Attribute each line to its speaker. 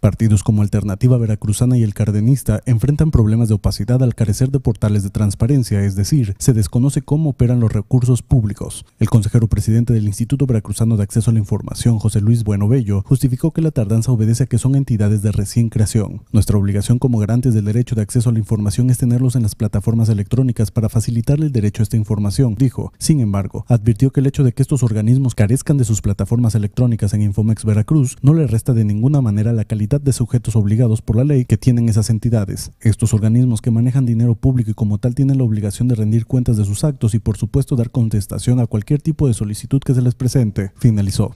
Speaker 1: Partidos como Alternativa Veracruzana y el Cardenista enfrentan problemas de opacidad al carecer de portales de transparencia, es decir, se desconoce cómo operan los recursos públicos. El consejero presidente del Instituto Veracruzano de Acceso a la Información, José Luis Bueno Bello, justificó que la tardanza obedece a que son entidades de recién creación. Nuestra obligación como garantes del derecho de acceso a la información es tenerlos en las plataformas electrónicas para facilitarle el derecho a esta información, dijo. Sin embargo, advirtió que el hecho de que estos organismos carezcan de sus plataformas electrónicas en Infomex Veracruz no le resta de ninguna manera la calidad de sujetos obligados por la ley que tienen esas entidades. Estos organismos que manejan dinero público y como tal tienen la obligación de rendir cuentas de sus actos y por supuesto dar contestación a cualquier tipo de solicitud que se les presente. Finalizó.